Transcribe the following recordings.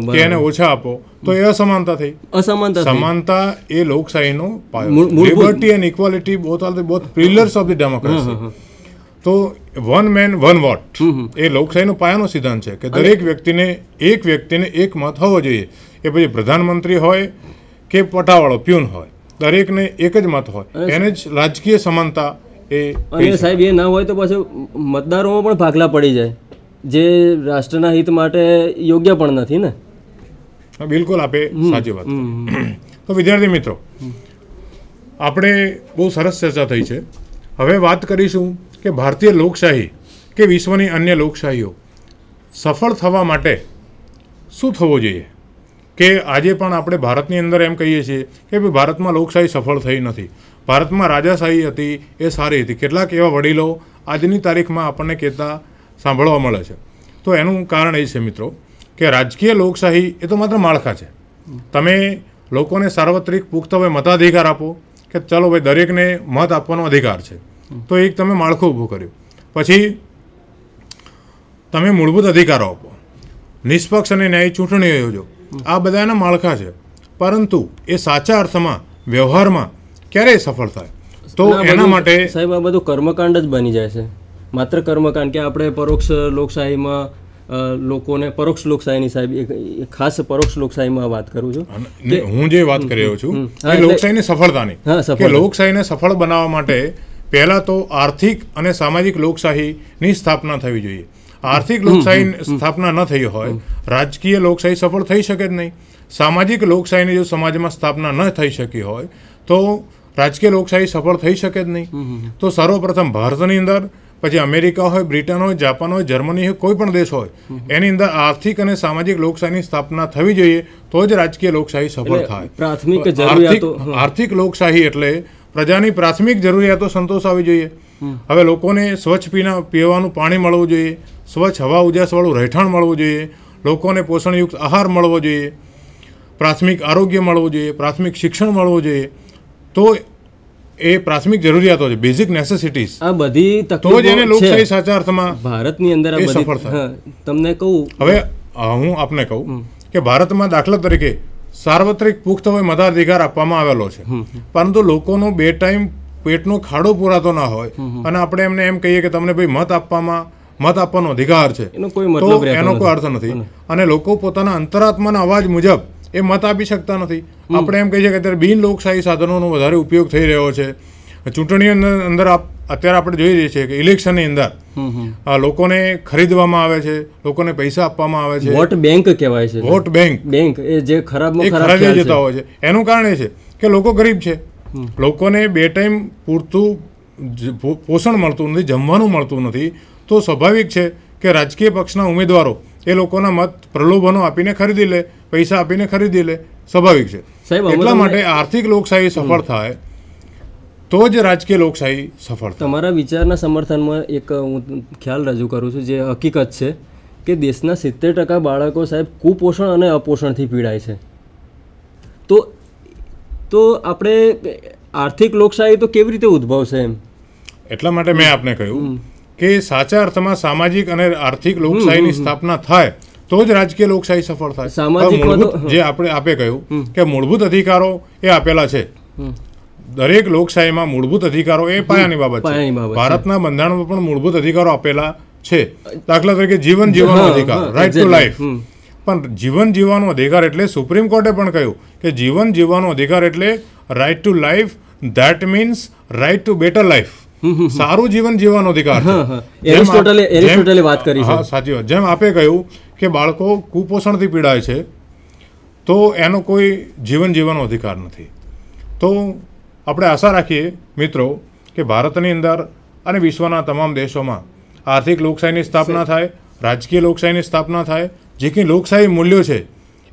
એને ઓછા આપો તો એ અસમાનતા થઈ અસમાનતા સમાનતા એ લોકશાહીનો પાયો liberty and equality both are both pillars of the democracy તો વન મેન વન વોટ એ લોકશાહીનો પાયાનો સિદ્ધાંત છે કે દરેક વ્યક્તિને એક વ્યક્તિને એક મત હોવો જોઈએ એ પછી પ્રધાનમંત્રી હોય કે પટાવાળો પ્યુન હોય દરેકને એક જ મત હોય એને જ રાજકીય સમાનતા એ અને સાહેબ એ ના હોય તો પાછું મતદારોમાં પણ ભાગલા પડી જાય જે રાષ્ટ્રના હિત માટે યોગ્ય પણ નથી ને બિલકુલ આપે સાચી વાત તો વિદ્યાર્થી મિત્રો આપણે બહુ સરસ ચર્ચા થઈ છે હવે વાત કરીશું કે ભારતીય લોકશાહી કે વિશ્વની અન્ય લોકશાહીઓ સફળ થવા માટે શું થવું જોઈએ કે આજે પણ આપણે ભારતની અંદર એમ કહીએ છીએ કે ભાઈ ભારતમાં લોકશાહી સફળ થઈ નથી ભારતમાં રાજાશાહી હતી એ સારી હતી કેટલાક એવા વડીલો આજની તારીખમાં આપણને કહેતા સાંભળવા મળે છે તો એનું કારણ એ છે મિત્રો કે રાજકીય લોકશાહી એ તો માત્ર માળખા છે તમે લોકોને સાર્વત્રિક પુખ્ત હવે મતાધિકાર આપો કે ચાલો ભાઈ દરેકને મત આપવાનો અધિકાર છે તો એક તમે માળખું ઊભું કર્યું પછી તમે મૂળભૂત અધિકારો આપો નિષ્પક્ષ અને ન્યાયી ચૂંટણીઓ યોજો આ બધા એના માળખા છે પરંતુ એ સાચા અર્થમાં વ્યવહારમાં ક્યારેય સફળ થાય તો એના માટે સાહેબ આ બધું કર્મકાંડ જ બની જાય છે માત્ર કર્મકાંડ કે આપણે પરોક્ષ લોકશાહીમાં લોકોને પરોક્ષ લોકશાહીની સાહેબ ખાસ પરોક્ષ લોકશાહીમાં વાત કરું છું હું જે વાત કરી રહ્યો છું એ લોકશાહીની સફળતાની લોકશાહીને સફળ બનાવવા માટે પહેલાં તો આર્થિક અને સામાજિક લોકશાહીની સ્થાપના થવી જોઈએ આર્થિક લોકશાહી સ્થાપના ન થઈ હોય રાજકીય લોકશાહી સફળ થઈ શકે જ નહીં સામાજિક લોકશાહીની જો સમાજમાં સ્થાપના ન થઈ શકી હોય તો રાજકીય લોકશાહી સફળ થઈ શકે જ નહીં તો સર્વપ્રથમ ભારતની અંદર પછી અમેરિકા હોય બ્રિટન હોય જાપાન હોય જર્મની હોય કોઈ પણ દેશ હોય એની અંદર આર્થિક અને સામાજિક લોકશાહીની સ્થાપના થવી જોઈએ તો જ રાજકીય લોકશાહી સફળ થાય પ્રાથમિક આર્થિક લોકશાહી એટલે પ્રજાની પ્રાથમિક જરૂરિયાતો સંતોષાવી જોઈએ હવે લોકોને સ્વચ્છ પીના પીવાનું પાણી મળવું જોઈએ સ્વચ્છ હવા ઉજાસવાળું રહેઠાણ મળવું જોઈએ લોકોને પોષણયુક્ત આહાર મળવો જોઈએ પ્રાથમિક આરોગ્ય મળવું જોઈએ પ્રાથમિક શિક્ષણ મળવું જોઈએ તો એ પ્રાથમિક જરૂરિયાતો છે બેઝિક નેસેસિટીઝ આ બધી તો જ એને લોકશાહી સાચા અર્થમાં ભારતની અંદર આ બધી તમને કહું હવે હું આપને કહું કે ભારતમાં દાખલા તરીકે સાર્વત્રિક પુખ્ત હોય મતાધિકાર આપવામાં આવેલો છે પરંતુ લોકોનો બે ટાઈમ પેટનો ખાડો પૂરાતો ના હોય અને આપણે એમને એમ કહીએ કે તમને ભાઈ મત આપવામાં મત આપવાનો અધિકાર છે એનો કોઈ એનો કોઈ અર્થ નથી અને લોકો પોતાના અંતરાત્માના અવાજ મુજબ એ મત આપી શકતા નથી આપણે એમ કહી કે અત્યારે બિન લોકશાહી સાધનોનો વધારે ઉપયોગ થઈ રહ્યો છે ચૂંટણી અંદર અત્યારે આપણે જોઈ રહીએ છીએ કે ઇલેક્શનની અંદર લોકોને ખરીદવામાં આવે છે લોકોને પૈસા આપવામાં આવે છે વોટ બેંક કહેવાય છે વોટ બેંક બેંક એ જે ખરાબ ખરાબ જતા હોય છે એનું કારણ એ છે કે લોકો ગરીબ છે લોકોને બે ટાઈમ પૂરતું પોષણ મળતું નથી જમવાનું મળતું નથી તો સ્વાભાવિક છે કે રાજકીય પક્ષના ઉમેદવારો એ લોકોના મત પ્રલોભનો આપીને ખરીદી લે પૈસા આપીને ખરીદી લે સ્વાભાવિક છે એટલા માટે આર્થિક લોકશાહી સફળ થાય તો જ રાજકીય લોકશાહી સફળ તમારા વિચારના સમર્થનમાં એક હું ખ્યાલ રજૂ કરું છું જે હકીકત છે કે દેશના સિત્તેર ટકા બાળકો સાહેબ કુપોષણ અને અપોષણથી પીડાય છે તો તો આપણે આર્થિક લોકશાહી તો કેવી રીતે ઉદ્ભવશે એમ એટલા માટે મેં આપને કહ્યું કે સાચા અર્થમાં સામાજિક અને આર્થિક લોકશાહીની સ્થાપના થાય તો જ રાજકીય લોકશાહી સફળ થાય મૂળભૂત જે આપણે આપે કહ્યું કે મૂળભૂત અધિકારો એ આપેલા છે દરેક લોકશાહીમાં મૂળભૂત અધિકારો એ પાયાની બાબત છે ભારતના બંધારણમાં પણ મૂળભૂત અધિકારો આપેલા છે દાખલા તરીકે જીવન જીવવાનો અધિકાર રાઈટ ટુ લાઈફ પણ જીવન જીવવાનો અધિકાર એટલે સુપ્રીમ કોર્ટે પણ કહ્યું કે જીવન જીવવાનો અધિકાર એટલે right to life that means right to better life સારું જીવન જીવવાનો અધિકાર છે વાત કરી હા સાચી વાત જેમ આપે કહ્યું કે બાળકો કુપોષણથી પીડાય છે તો એનો કોઈ જીવન જીવવાનો અધિકાર નથી તો આપણે આશા રાખીએ મિત્રો કે ભારતની અંદર અને વિશ્વના તમામ દેશોમાં આર્થિક લોકશાહીની સ્થાપના થાય રાજકીય લોકશાહીની સ્થાપના થાય જે કંઈ લોકશાહી મૂલ્યો છે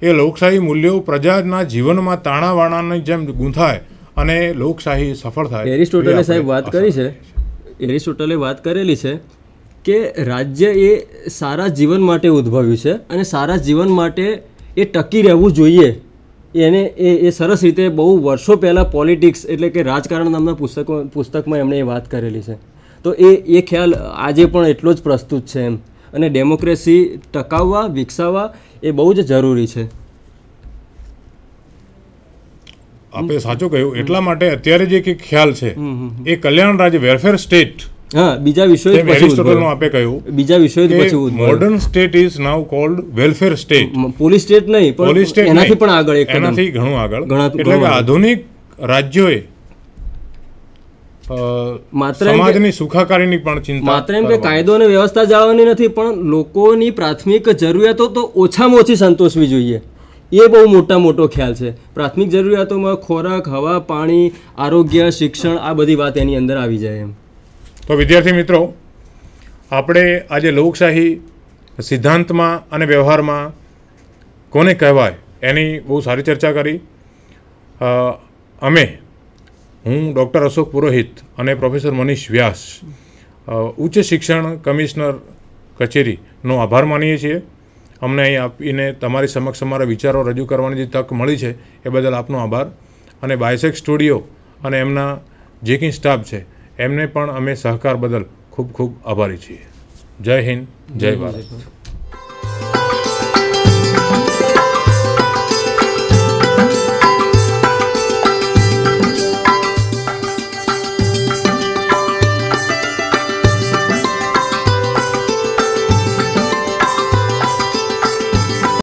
એ લોકશાહી મૂલ્યો પ્રજાના જીવનમાં તાણાવાણાની જેમ ગૂંથાય અને લોકશાહી સફળ થાય એરિસ્ટોટલે સાહેબ વાત કરી છે એરિસ્ટોટલે વાત કરેલી છે કે રાજ્ય એ સારા જીવન માટે ઉદ્ભવ્યું છે અને સારા જીવન માટે એ ટકી રહેવું જોઈએ એને એ એ સરસ રીતે બહુ વર્ષો પહેલાં પોલિટિક્સ એટલે કે રાજકારણ નામના પુસ્તકો પુસ્તકમાં એમણે એ વાત કરેલી છે તો એ એ ખ્યાલ આજે પણ એટલો જ પ્રસ્તુત છે એમ અને ડેમોક્રેસી ટકાવવા વિકસાવવા એ બહુ જ જરૂરી છે આપે સાચું કહ્યું એટલા માટે અત્યારે જે કંઈક ખ્યાલ છે એ કલ્યાણ રાજ્ય વેલફેર સ્ટેટ બીજા વિષય કહ્યું બીજા વિષય પછી સ્ટેટ પોલીસ સ્ટેટ નહીં પોલીસ પણ આગળ એનાથી ઘણું આગળ એટલે કે આધુનિક રાજ્યોએ માત્ર સમાજની સુખાકારીની પણ માત્ર એમ કાયદો અને વ્યવસ્થા જાળવવાની નથી પણ લોકોની પ્રાથમિક જરૂરિયાતો તો ઓછામાં ઓછી સંતોષવી જોઈએ એ બહુ મોટા મોટો ખ્યાલ છે પ્રાથમિક જરૂરિયાતોમાં ખોરાક હવા પાણી આરોગ્ય શિક્ષણ આ બધી વાત એની અંદર આવી જાય એમ તો વિદ્યાર્થી મિત્રો આપણે આજે લોકશાહી સિદ્ધાંતમાં અને વ્યવહારમાં કોને કહેવાય એની બહુ સારી ચર્ચા કરી અમે હું ડૉક્ટર અશોક પુરોહિત અને પ્રોફેસર મનીષ વ્યાસ ઉચ્ચ શિક્ષણ કમિશનર કચેરીનો આભાર માનીએ છીએ અમને અહીં આપીને તમારી સમક્ષ અમારા વિચારો રજૂ કરવાની જે તક મળી છે એ બદલ આપનો આભાર અને બાયસેક સ્ટુડિયો અને એમના જે કંઈ સ્ટાફ છે એમને પણ અમે સહકાર બદલ ખૂબ ખૂબ આભારી છીએ જય હિન્દ જય ભારત